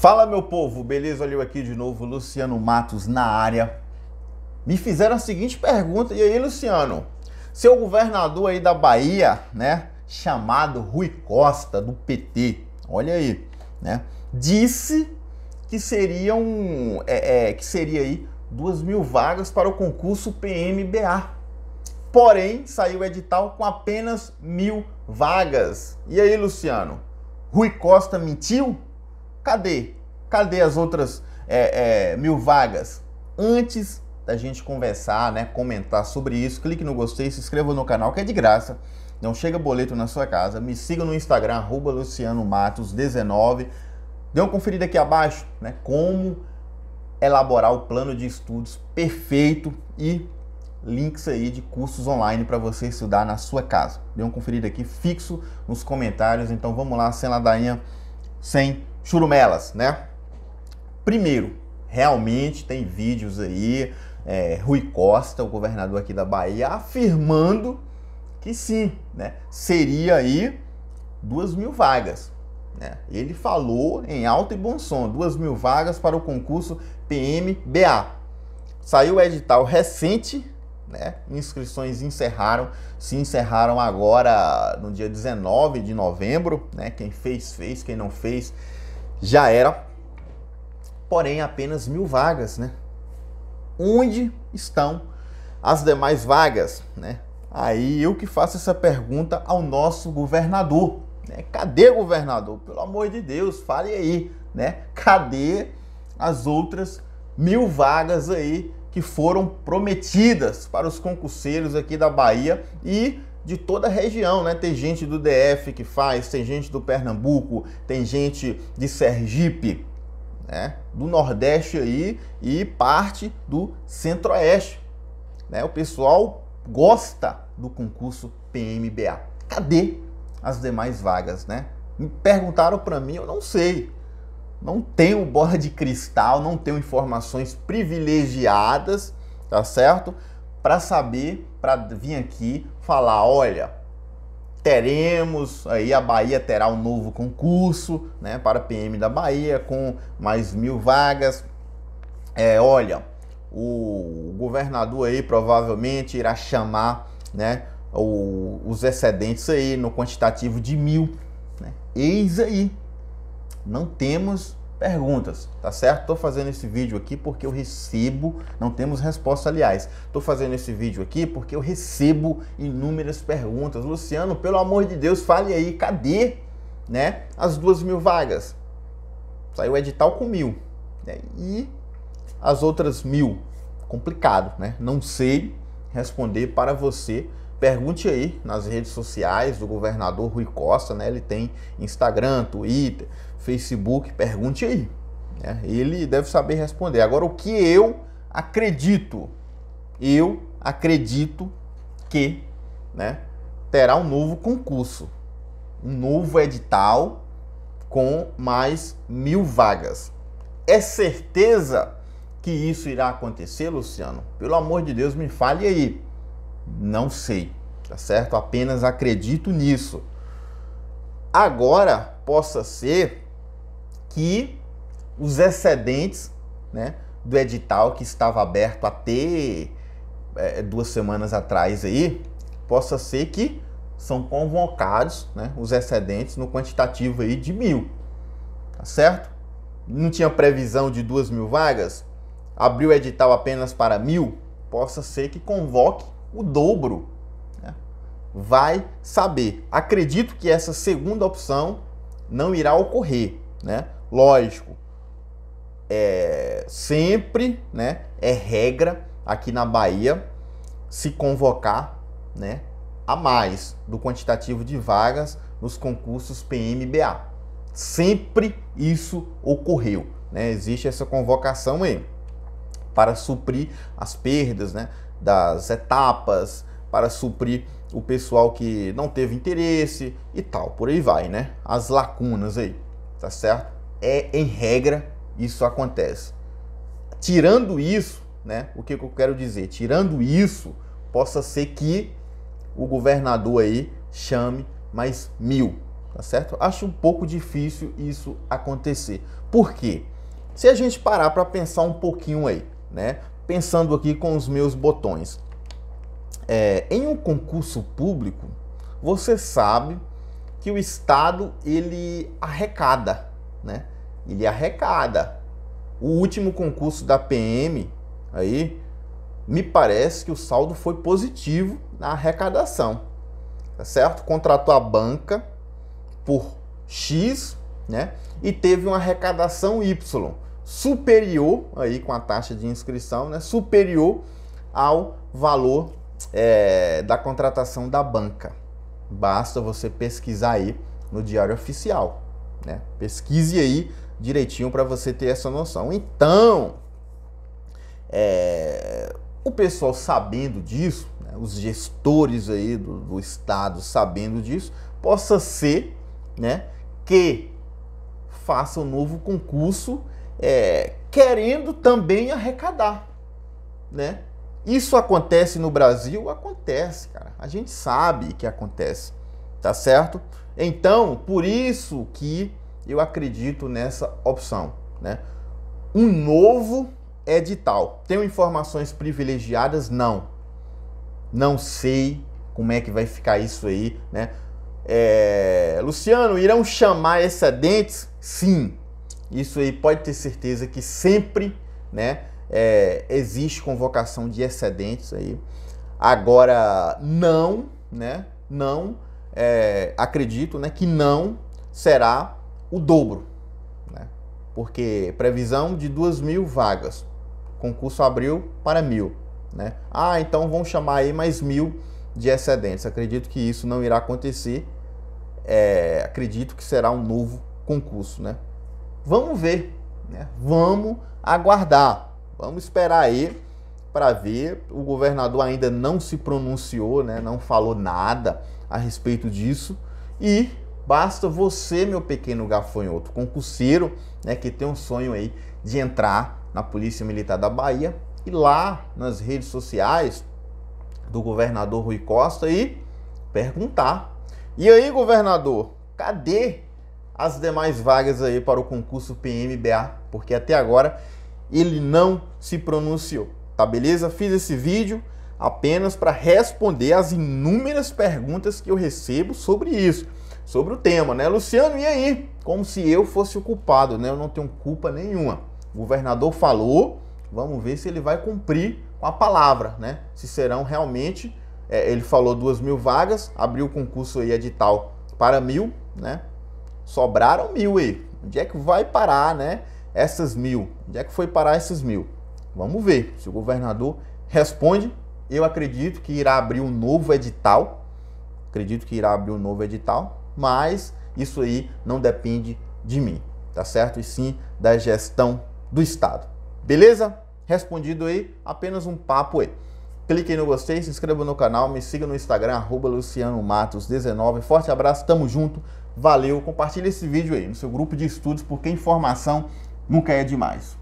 Fala meu povo, beleza? Olha eu aqui de novo, Luciano Matos na área. Me fizeram a seguinte pergunta, e aí Luciano, seu governador aí da Bahia, né, chamado Rui Costa, do PT, olha aí, né, disse que seriam, é, é, que seria aí duas mil vagas para o concurso PMBA. Porém, saiu o edital com apenas mil vagas. E aí, Luciano, Rui Costa mentiu? Cadê? Cadê as outras é, é, mil vagas? Antes da gente conversar, né, comentar sobre isso, clique no gostei, se inscreva no canal que é de graça. Não chega boleto na sua casa. Me siga no Instagram, arroba Luciano Matos 19. Dê uma conferida aqui abaixo, né? Como elaborar o plano de estudos perfeito e links aí de cursos online para você estudar na sua casa. Dê uma conferida aqui fixo nos comentários. Então vamos lá, sem ladainha, sem churumelas, né? Primeiro, realmente tem vídeos aí, é, Rui Costa, o governador aqui da Bahia, afirmando que sim, né? Seria aí duas mil vagas. Né? Ele falou em alto e bom som, duas mil vagas para o concurso PMBA. Saiu o edital recente, né? Inscrições encerraram, se encerraram agora no dia 19 de novembro, né? Quem fez, fez, quem não fez, já era, porém apenas mil vagas, né? Onde estão as demais vagas, né? Aí eu que faço essa pergunta ao nosso governador, né? Cadê governador? Pelo amor de Deus, fale aí, né? Cadê as outras mil vagas aí que foram prometidas para os concurseiros aqui da Bahia e de toda a região, né? Tem gente do DF que faz, tem gente do Pernambuco, tem gente de Sergipe, né? Do Nordeste aí e parte do Centro-Oeste, né? O pessoal gosta do concurso PMBA. Cadê as demais vagas, né? Me perguntaram para mim, eu não sei não tenho bola de cristal, não tenho informações privilegiadas, tá certo? Para saber, para vir aqui falar, olha, teremos aí a Bahia terá um novo concurso, né, para PM da Bahia com mais mil vagas. É, olha, o governador aí provavelmente irá chamar, né, o, os excedentes aí no quantitativo de mil. Né? Eis aí, não temos perguntas, tá certo? Estou fazendo esse vídeo aqui porque eu recebo, não temos resposta, aliás. Estou fazendo esse vídeo aqui porque eu recebo inúmeras perguntas. Luciano, pelo amor de Deus, fale aí, cadê, né? As duas mil vagas. Saiu o edital com mil, né? E as outras mil, complicado, né? Não sei responder para você Pergunte aí nas redes sociais do governador Rui Costa, né? Ele tem Instagram, Twitter, Facebook. Pergunte aí. Né? Ele deve saber responder. Agora, o que eu acredito? Eu acredito que né, terá um novo concurso, um novo edital com mais mil vagas. É certeza que isso irá acontecer, Luciano? Pelo amor de Deus, me fale aí. Não sei, tá certo? Apenas acredito nisso. Agora, possa ser que os excedentes né, do edital que estava aberto até é, duas semanas atrás aí, possa ser que são convocados né, os excedentes no quantitativo aí de mil, tá certo? Não tinha previsão de duas mil vagas, abriu o edital apenas para mil, possa ser que convoque o dobro. Né? Vai saber. Acredito que essa segunda opção não irá ocorrer, né? Lógico, é, sempre, né? É regra aqui na Bahia se convocar, né? A mais do quantitativo de vagas nos concursos PMBA. Sempre isso ocorreu, né? Existe essa convocação aí para suprir as perdas, né? das etapas para suprir o pessoal que não teve interesse e tal, por aí vai, né? As lacunas aí, tá certo? É em regra isso acontece. Tirando isso, né? O que, que eu quero dizer? Tirando isso, possa ser que o governador aí chame mais mil, tá certo? Acho um pouco difícil isso acontecer. Por quê? Se a gente parar para pensar um pouquinho aí, né? Pensando aqui com os meus botões. É, em um concurso público, você sabe que o Estado ele arrecada, né? Ele arrecada. O último concurso da PM, aí, me parece que o saldo foi positivo na arrecadação, tá certo? Contratou a banca por X, né? E teve uma arrecadação Y superior, aí com a taxa de inscrição, né, superior ao valor é, da contratação da banca. Basta você pesquisar aí no Diário Oficial. Né? Pesquise aí direitinho para você ter essa noção. Então, é, o pessoal sabendo disso, né, os gestores aí do, do Estado sabendo disso, possa ser né, que faça um novo concurso é, querendo também arrecadar, né? Isso acontece no Brasil? Acontece, cara. A gente sabe que acontece, tá certo? Então, por isso que eu acredito nessa opção, né? Um novo edital. Tenho informações privilegiadas? Não. Não sei como é que vai ficar isso aí, né? É... Luciano, irão chamar excedentes? Sim. Isso aí pode ter certeza que sempre, né, é, existe convocação de excedentes aí. Agora, não, né, não, é, acredito, né, que não será o dobro, né, porque previsão de duas mil vagas, concurso abriu para mil, né. Ah, então vão chamar aí mais mil de excedentes. Acredito que isso não irá acontecer. É, acredito que será um novo concurso, né? vamos ver, né? Vamos aguardar, vamos esperar aí para ver. O governador ainda não se pronunciou, né? Não falou nada a respeito disso e basta você, meu pequeno gafanhoto, concurseiro, né, que tem um sonho aí de entrar na Polícia Militar da Bahia e lá nas redes sociais do governador Rui Costa e perguntar. E aí, governador, cadê as demais vagas aí para o concurso PMBA, porque até agora ele não se pronunciou, tá beleza? Fiz esse vídeo apenas para responder as inúmeras perguntas que eu recebo sobre isso, sobre o tema, né, Luciano? E aí? Como se eu fosse o culpado, né? Eu não tenho culpa nenhuma. O governador falou, vamos ver se ele vai cumprir com a palavra, né? Se serão realmente, é, ele falou duas mil vagas, abriu o concurso aí edital para mil, né? Sobraram mil aí. Onde é que vai parar, né? Essas mil. Onde é que foi parar essas mil? Vamos ver se o governador responde. Eu acredito que irá abrir um novo edital. Acredito que irá abrir um novo edital, mas isso aí não depende de mim, tá certo? E sim da gestão do Estado. Beleza? Respondido aí, apenas um papo aí. Clique aí no gostei, se inscreva no canal, me siga no Instagram, arroba Luciano Matos19. Forte abraço, tamo junto. Valeu, compartilha esse vídeo aí no seu grupo de estudos, porque informação nunca é demais.